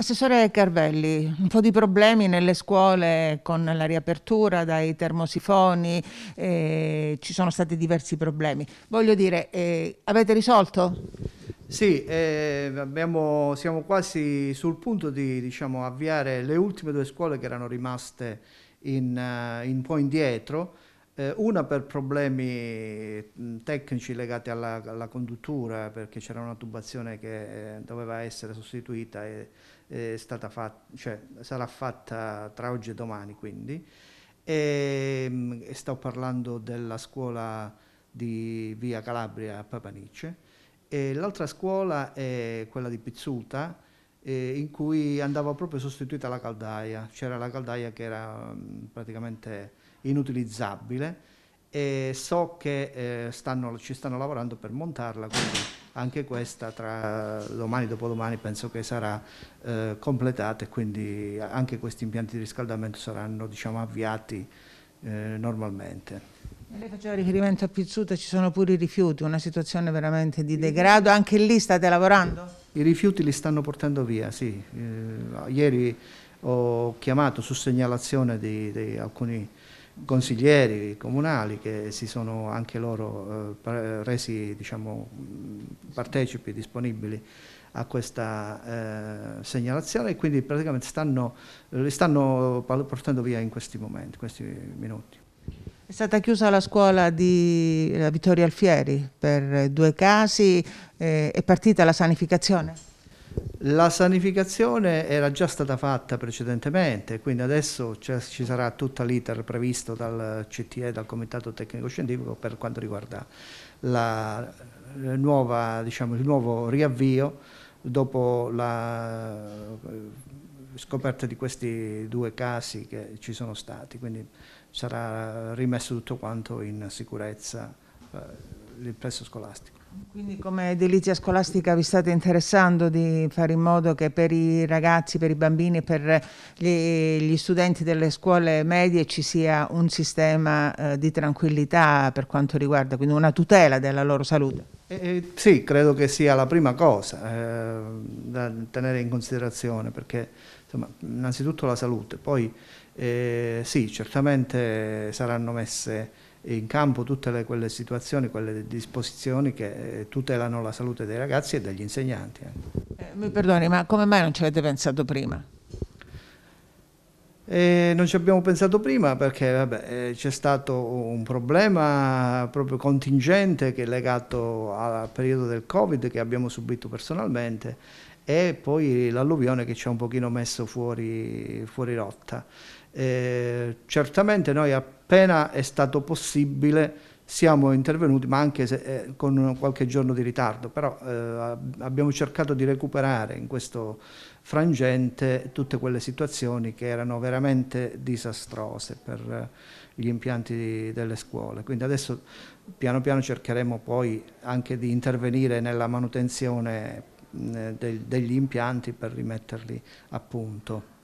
Assessore Carvelli, un po' di problemi nelle scuole con la riapertura dai termosifoni, eh, ci sono stati diversi problemi. Voglio dire, eh, avete risolto? Sì, eh, abbiamo, siamo quasi sul punto di diciamo, avviare le ultime due scuole che erano rimaste in, uh, un po' indietro eh, una per problemi mm, tecnici legati alla, alla conduttura, perché c'era una tubazione che eh, doveva essere sostituita e è stata fatta, cioè, sarà fatta tra oggi e domani quindi. E, ehm, e sto parlando della scuola di via Calabria a Papanice. E l'altra scuola è quella di Pizzuta, eh, in cui andava proprio sostituita la caldaia. C'era la caldaia che era mh, mm, praticamente inutilizzabile e so che eh, stanno, ci stanno lavorando per montarla, quindi anche questa tra domani e dopodomani penso che sarà eh, completata e quindi anche questi impianti di riscaldamento saranno diciamo, avviati eh, normalmente. Lei faceva riferimento a Pizzuta, ci sono pure i rifiuti, una situazione veramente di degrado, anche lì state lavorando? I rifiuti li stanno portando via, sì. Eh, ieri ho chiamato su segnalazione di, di, alcuni consiglieri comunali che si sono anche loro eh, resi diciamo, partecipi, disponibili a questa eh, segnalazione e quindi praticamente stanno, li stanno portando via in questi momenti, in questi minuti. È stata chiusa la scuola di Vittorio Alfieri per due casi, eh, è partita la sanificazione? La sanificazione era già stata fatta precedentemente, quindi adesso ci sarà tutta l'iter previsto dal CTE, dal Comitato Tecnico Scientifico per quanto riguarda la eh, nuova, diciamo, il nuovo riavvio dopo la, scoperta di questi due casi che ci sono stati, quindi sarà rimesso tutto quanto in sicurezza eh, presso scolastico. Quindi come edilizia scolastica vi state interessando di fare in modo che per i ragazzi, per i bambini e per gli, gli, studenti delle scuole medie ci sia un sistema eh, di tranquillità per quanto riguarda, quindi una tutela della loro salute? Eh, eh sì, credo che sia la prima cosa eh, da tenere in considerazione perché insomma, innanzitutto la salute, poi eh, sì, certamente saranno messe in campo tutte le, quelle situazioni, quelle disposizioni che eh, tutelano la salute dei ragazzi e degli insegnanti. Eh. eh, mi perdoni, ma come mai non ci avete pensato prima? Eh, non ci abbiamo pensato prima perché eh, c'è stato un problema proprio contingente che è legato al periodo del Covid che abbiamo subito personalmente e poi l'alluvione che ci ha un pochino messo fuori, fuori rotta. Eh, certamente noi appena è stato possibile siamo intervenuti, ma anche se, eh, con qualche giorno di ritardo, però eh, abbiamo cercato di recuperare in questo frangente tutte quelle situazioni che erano veramente disastrose per gli impianti delle scuole. Quindi adesso piano piano cercheremo poi anche di intervenire nella manutenzione degli impianti per rimetterli a punto.